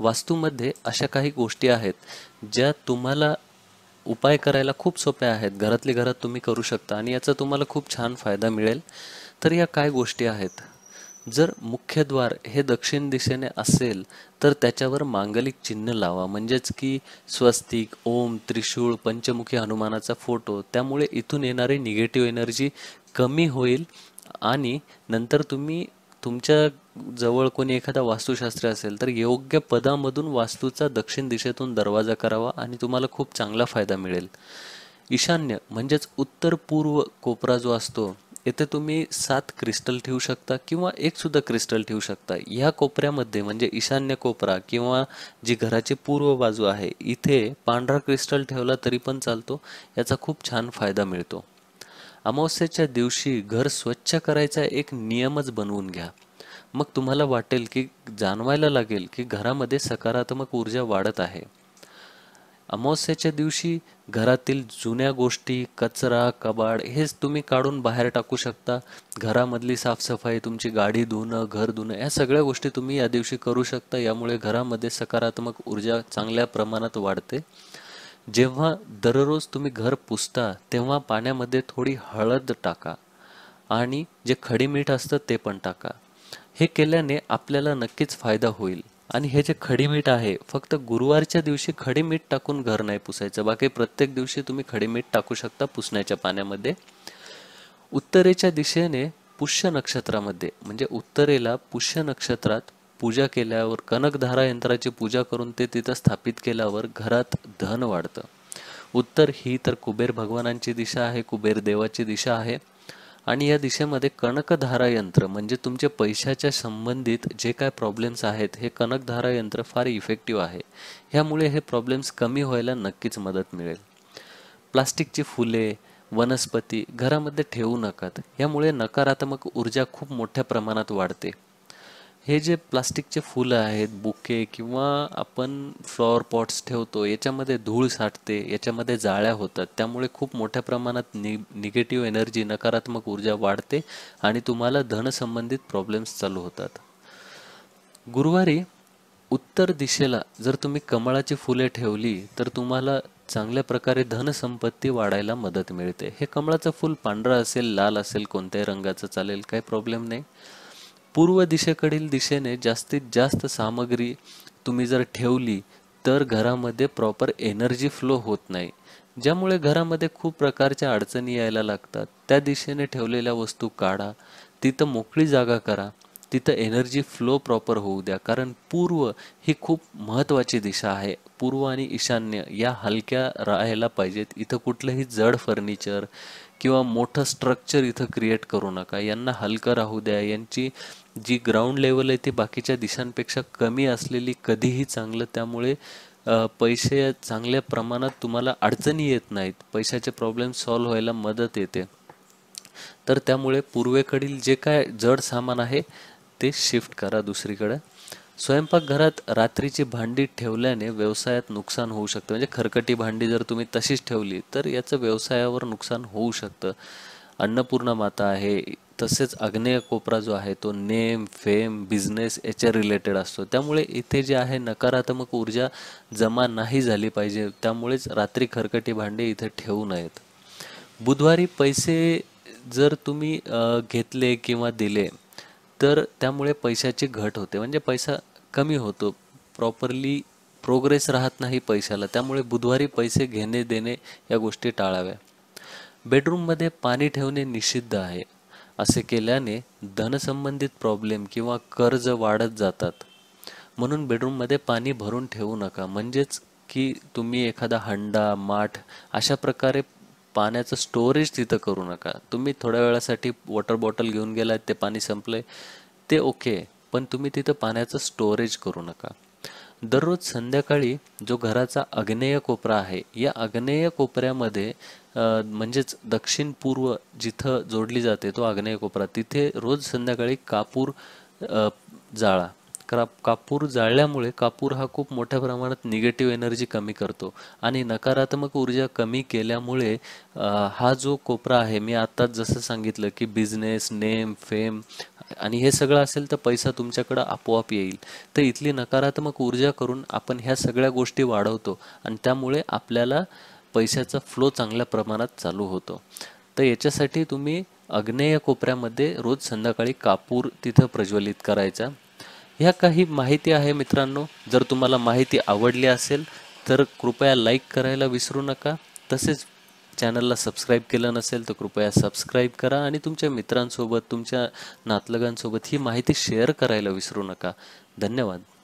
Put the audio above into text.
वास्तूमध्ये अशा काही गोष्टी आहेत ज्या तुम्हाला उपाय करायला खूप सोप्या आहेत घरातले घरात तुम्ही करू शकता आणि याचा तुम्हाला खूप छान फायदा मिळेल तर या काय गोष्टी आहेत जर मुख्यद्वार हे दक्षिण दिशेने असेल तर त्याच्यावर मांगलिक चिन्ह लावा म्हणजेच की स्वस्तिक ओम त्रिशूळ पंचमुखी हनुमानाचा फोटो त्यामुळे इथून येणारी निगेटिव्ह एनर्जी कमी होईल आणि नंतर तुम्ही तुमच्या जवळ कोणी एखादा वास्तुशास्त्र असेल तर योग्य पदामधून वास्तूचा दक्षिण दिशेतून दरवाजा करावा आणि तुम्हाला खूप चांगला फायदा मिळेल ईशान्य म्हणजेच उत्तर पूर्व कोपरा जो असतो येथे तुम्ही सात क्रिस्टल ठेवू शकता किंवा एकसुद्धा क्रिस्टल ठेवू शकता ह्या कोपऱ्यामध्ये म्हणजे ईशान्य कोपरा किंवा जी घराची पूर्व बाजू आहे इथे पांढरा क्रिस्टल ठेवला तरी पण चालतो याचा खूप छान फायदा मिळतो अमावस्येच्या दिवशी घर स्वच्छ करायचा एक नियमच बनवून घ्या मग तुम्हाला वाटेल की जाणवायला लागेल की घरामध्ये सकारात्मक ऊर्जा वाढत आहे अमावस्याच्या दिवशी घरातील जुन्या गोष्टी कचरा कबाड हेच तुम्ही काढून बाहेर टाकू शकता घरामधली साफसफाई तुमची गाडी धुणं घर धुणं या सगळ्या गोष्टी तुम्ही या दिवशी करू शकता यामुळे घरामध्ये सकारात्मक ऊर्जा चांगल्या प्रमाणात वाढते जेव्हा दररोज तुम्ही घर पुसता तेव्हा पाण्यामध्ये थोडी हळद टाका आणि जे खडी मीठ असतं ते पण टाका हे केल्याने आपल्याला नक्कीच फायदा होईल आणि हे जे खडी मीठ आहे फक्त गुरुवारच्या दिवशी खडी मीठ टाकून घर नाही पुसायचं बाकी प्रत्येक दिवशी तुम्ही खडी मीठ टाकू शकता पुसण्याच्या पाण्यामध्ये उत्तरेच्या दिशेने पुष्य नक्षत्रामध्ये म्हणजे उत्तरेला पुष्य नक्षत्रात पूजा केल्यावर कनकधारा यंत्राची पूजा करून ते तिथं स्थापित केल्यावर घरात धन वाढतं उत्तर ही तर कुबेर भगवानांची दिशा आहे कुबेर देवाची दिशा आहे आणि या दिशेमध्ये कनकधारा यंत्र म्हणजे तुमचे पैशाच्या संबंधित जे काय प्रॉब्लेम्स आहेत हे कनकधारा यंत्र फार इफेक्टिव्ह आहे ह्यामुळे हे प्रॉब्लेम्स कमी व्हायला नक्कीच मदत मिळेल प्लास्टिकची फुले वनस्पती घरामध्ये ठेवू नकात यामुळे नकारात्मक ऊर्जा खूप मोठ्या प्रमाणात वाढते हे जे प्लास्टिकचे फुलं आहेत बुके किंवा आपण फ्लॉवर पॉट्स ठेवतो याच्यामध्ये धूळ साठते याच्यामध्ये जाळ्या होतात त्यामुळे खूप मोठ्या प्रमाणात नि निगेटिव्ह एनर्जी नकारात्मक ऊर्जा वाढते आणि तुम्हाला धनसंबंधित प्रॉब्लेम्स चालू होतात गुरुवारी उत्तर दिशेला जर तुम्ही कमळाची फुले ठेवली तर तुम्हाला चांगल्या प्रकारे धनसंपत्ती वाढायला मदत मिळते हे कमळाचं फूल पांढरं असेल लाल असेल कोणत्याही रंगाचं चालेल काही प्रॉब्लेम नाही पूर्व दिशेकडील दिशेने जास्तीत जास्त सामग्री तुम्ही जर ठेवली तर घरामध्ये प्रॉपर एनर्जी फ्लो होत नाही ज्यामुळे घरामध्ये खूप प्रकारच्या अडचणी यायला लागतात त्या दिशेने ठेवलेल्या वस्तू काढा तिथं मोकळी जागा करा तिथं एनर्जी फ्लो प्रॉपर होऊ द्या कारण पूर्व ही खूप महत्त्वाची दिशा आहे पूर्व आणि ईशान्य या हलक्या राहायला पाहिजेत इथं कुठलंही जड फर्निचर किंवा मोठं स्ट्रक्चर इथं क्रिएट करू नका यांना हलकं राहू द्या यांची जी ग्राउंड लेवल आहे ती बाकीच्या दिशांपेक्षा कमी असलेली कधीही चांगलं त्यामुळे पैसे चांगल्या प्रमाणात तुम्हाला अडचणी येत नाहीत पैशाचे प्रॉब्लेम सॉल्व्ह व्हायला मदत येते तर त्यामुळे पूर्वेकडील जे काय जड सामान आहे ते शिफ्ट करा दुसरीकडे स्वयंपाकघरात रात्रीची भांडी ठेवल्याने व्यवसायात नुकसान होऊ शकतं म्हणजे खरकटी भांडी जर तुम्ही तशीच ठेवली तर याचं व्यवसायावर नुकसान होऊ शकतं अन्नपूर्णा माता आहे तसेच अग्नेय कोपरा जो आहे तो नेम फेम बिझनेस याच्या रिलेटेड असतो त्यामुळे इथे जे आहे नकारात्मक ऊर्जा जमा नाही झाली पाहिजे त्यामुळेच रात्री खरकटी भांडे इथे ठेवू नयेत बुधवारी पैसे जर तुम्ही घेतले किंवा दिले तर त्यामुळे पैशाची घट होते म्हणजे पैसा कमी होतो प्रॉपरली प्रोग्रेस राहत नाही पैशाला त्यामुळे बुधवारी पैसे घेणे देणे या गोष्टी टाळाव्या बेडरूममध्ये पाणी ठेवणे निषिद्ध आहे असे केल्याने धनसंबंधित प्रॉब्लेम किंवा कर्ज वाढत जातात म्हणून बेडरूममध्ये पाणी भरून ठेवू नका म्हणजेच की तुम्ही एखादा हंडा माठ अशा प्रकारे पाण्याचं स्टोरेज तिथं करू नका तुम्ही थोड्या वेळासाठी वॉटर बॉटल घेऊन गेलात ते पाणी संपलं ते ओके पण तुम्ही तिथं पाण्याचं स्टोरेज करू नका दररोज संध्याकाळी जो घराचा अग्नेय कोपरा आहे या आग्नेय कोपऱ्यामध्ये म्हणजेच दक्षिण पूर्व जिथं जोडली जाते तो आग्नेय कोपरा तिथे रोज संध्याकाळी कापूर जाळा क्रा कापूर जाळल्यामुळे कापूर हा खूप मोठ्या प्रमाणात निगेटिव्ह एनर्जी कमी करतो आणि नकारात्मक ऊर्जा कमी केल्यामुळे हा जो कोपरा आहे मी आत्ताच जसं सांगितलं की बिझनेस नेम फेम आणि हे सगळं असेल तर पैसा तुमच्याकडं आपोआप येईल तर इथली नकारात्मक ऊर्जा करून आपण ह्या सगळ्या गोष्टी वाढवतो आणि त्यामुळे आपल्याला पैशाचा फ्लो चांगल्या प्रमाणात चालू होतो तर याच्यासाठी तुम्ही अग्नेय कोपऱ्यामध्ये रोज संध्याकाळी कापूर तिथं प्रज्वलित करायचा ह्या काही माहिती आहे मित्रांनो जर तुम्हाला माहिती आवडली असेल तर कृपया लाईक करायला विसरू नका तसेच चॅनलला सबस्क्राईब केलं नसेल तर कृपया सबस्क्राईब करा आणि तुमच्या मित्रांसोबत तुमच्या नातलगांसोबत ही माहिती शेअर करायला विसरू नका धन्यवाद